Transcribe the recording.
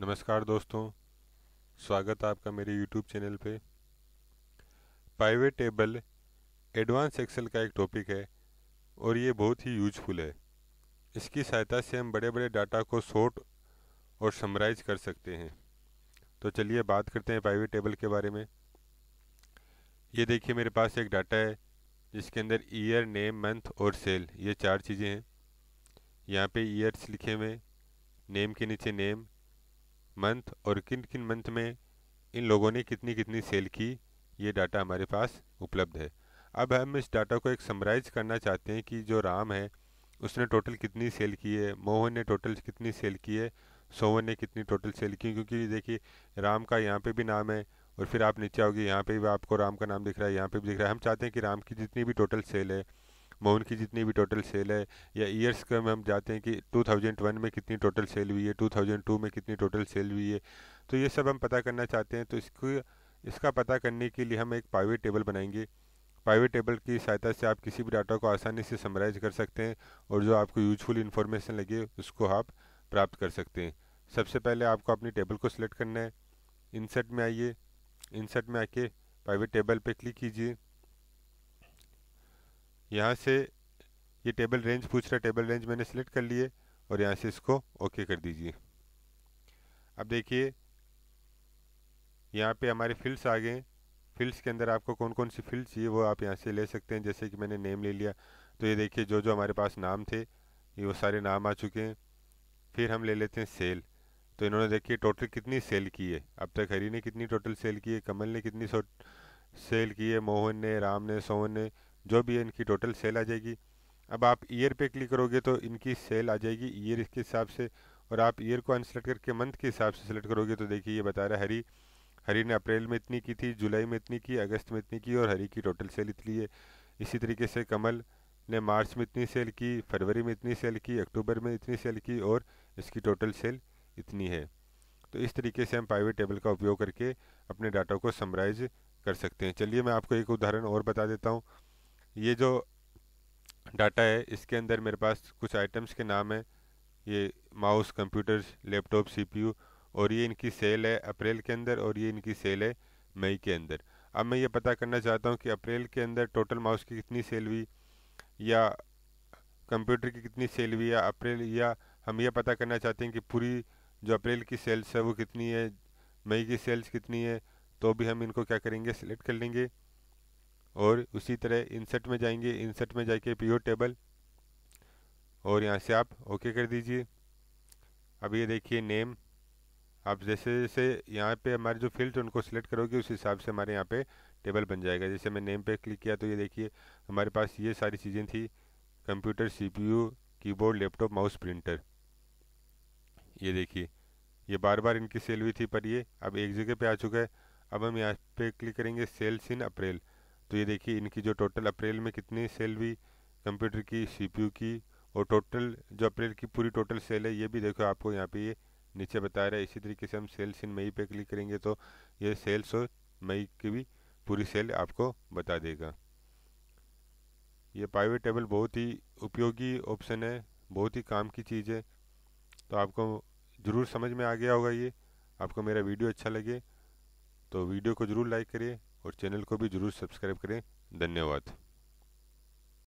नमस्कार दोस्तों स्वागत है आपका मेरे YouTube चैनल पे पाइवेट टेबल एडवांस एक्सेल का एक टॉपिक है और ये बहुत ही यूजफुल है इसकी सहायता से हम बड़े बड़े डाटा को सोर्ट और समराइज कर सकते हैं तो चलिए बात करते हैं पाइवेट टेबल के बारे में ये देखिए मेरे पास एक डाटा है जिसके अंदर ईयर नेम मंथ और सेल ये चार चीज़ें हैं यहाँ पे ईयर्स लिखे हुए नेम के नीचे नेम मंथ और किन किन मंथ में इन लोगों ने कितनी कितनी सेल की ये डाटा हमारे पास उपलब्ध है अब हम इस डाटा को एक समराइज करना चाहते हैं कि जो राम है उसने टोटल कितनी सेल की है मोहन ने टोटल कितनी सेल की है सोहन ने कितनी टोटल सेल की क्योंकि देखिए राम का यहाँ पे भी नाम है और फिर आप नीचे आओगे यहाँ पे भी आपको राम का नाम दिख रहा है यहाँ पे भी दिख रहा है हम चाहते हैं कि राम की जितनी भी टोटल सेल है मोहन की जितनी भी टोटल सेल है या ईयर्स का में हम जाते हैं कि 2001 में कितनी टोटल सेल हुई है 2002 में कितनी टोटल सेल हुई है तो ये सब हम पता करना चाहते हैं तो इसको इसका पता करने के लिए हम एक पाइवेट टेबल बनाएंगे प्राइवेट टेबल की सहायता से आप किसी भी डाटा को आसानी से समराइज कर सकते हैं और जो आपको यूजफुल इन्फॉर्मेशन लगे उसको आप प्राप्त कर सकते हैं सबसे पहले आपको अपनी टेबल को सिलेक्ट करना है इंसर्ट में आइए इंसर्ट में आके प्राइवेट टेबल पर क्लिक कीजिए यहाँ से ये टेबल रेंज पूछ रहा टेबल रेंज मैंने सेलेक्ट कर लिए और यहाँ से इसको ओके कर दीजिए अब देखिए यहाँ पे हमारे फील्ड्स आ गए फील्ड्स के अंदर आपको कौन कौन सी फील्ड चाहिए वो आप यहाँ से ले सकते हैं जैसे कि मैंने नेम ले लिया तो ये देखिए जो जो हमारे पास नाम थे ये वो सारे नाम आ चुके हैं फिर हम ले लेते हैं सेल तो इन्होंने देखिए टोटल कितनी सेल की है अब तक हरी ने कितनी टोटल सेल की है कमल ने कितनी सेल की है मोहन ने राम ने सोहन ने जो भी है इनकी टोटल सेल आ जाएगी अब आप ईयर पे क्लिक करोगे तो इनकी सेल आ जाएगी ईयर के हिसाब से और आप ईयर को अनसेलेक्ट करके मंथ के हिसाब से सेलेक्ट करोगे तो देखिए ये बता रहा है हरी हरी ने अप्रैल में इतनी की थी जुलाई में इतनी की अगस्त में इतनी की और हरी की टोटल सेल इतनी है इसी तरीके से कमल ने मार्च में इतनी सेल की फरवरी में इतनी सेल की अक्टूबर में इतनी सेल की और इसकी टोटल सेल इतनी है तो इस तरीके से हम प्राइवेट टेबल का उपयोग करके अपने डाटा को समराइज कर सकते हैं चलिए मैं आपको एक उदाहरण और बता देता हूँ ये जो डाटा है इसके अंदर मेरे पास कुछ आइटम्स के नाम है ये माउस कंप्यूटर्स लैपटॉप सीपीयू और ये इनकी सेल है अप्रैल के अंदर और ये इनकी सेल है मई के अंदर अब मैं ये पता करना चाहता हूँ कि अप्रैल के अंदर टोटल माउस की कितनी सेल हुई या कंप्यूटर की कितनी सेल हुई या अप्रैल या हम ये पता करना चाहते हैं कि पूरी जो अप्रैल की सेल्स है वो कितनी है मई की सेल्स कितनी है तो भी हम इनको क्या करेंगे सिलेक्ट कर लेंगे और उसी तरह इंसर्ट में जाएंगे इंसर्ट में जाके पीओ टेबल और यहाँ से आप ओके कर दीजिए अब ये देखिए नेम आप जैसे जैसे यहाँ पे हमारे जो फील्ड उनको सिलेक्ट करोगे उस हिसाब से हमारे यहाँ पे टेबल बन जाएगा जैसे मैं नेम पे क्लिक किया तो ये देखिए हमारे पास ये सारी चीज़ें थी computer CPU keyboard laptop mouse printer ये देखिए ये बार बार इनकी सेल हुई थी पर ये अब एक जगह पे आ चुका है अब हम यहाँ पे क्लिक करेंगे सेल्स इन अप्रैल तो ये देखिए इनकी जो टोटल अप्रैल में कितनी सेल हुई कंप्यूटर की सीपीयू की और टोटल जो अप्रैल की पूरी टोटल सेल है ये भी देखो आपको यहाँ पे ये नीचे बता रहा है इसी तरीके से हम सेल्स इन मई पे क्लिक करेंगे तो ये सेल्स और मई की भी पूरी सेल आपको बता देगा ये पाइवेट टेबल बहुत ही उपयोगी ऑप्शन है बहुत ही काम की चीज़ है तो आपको ज़रूर समझ में आ गया होगा ये आपको मेरा वीडियो अच्छा लगे तो वीडियो को ज़रूर लाइक करिए और चैनल को भी जरूर सब्सक्राइब करें धन्यवाद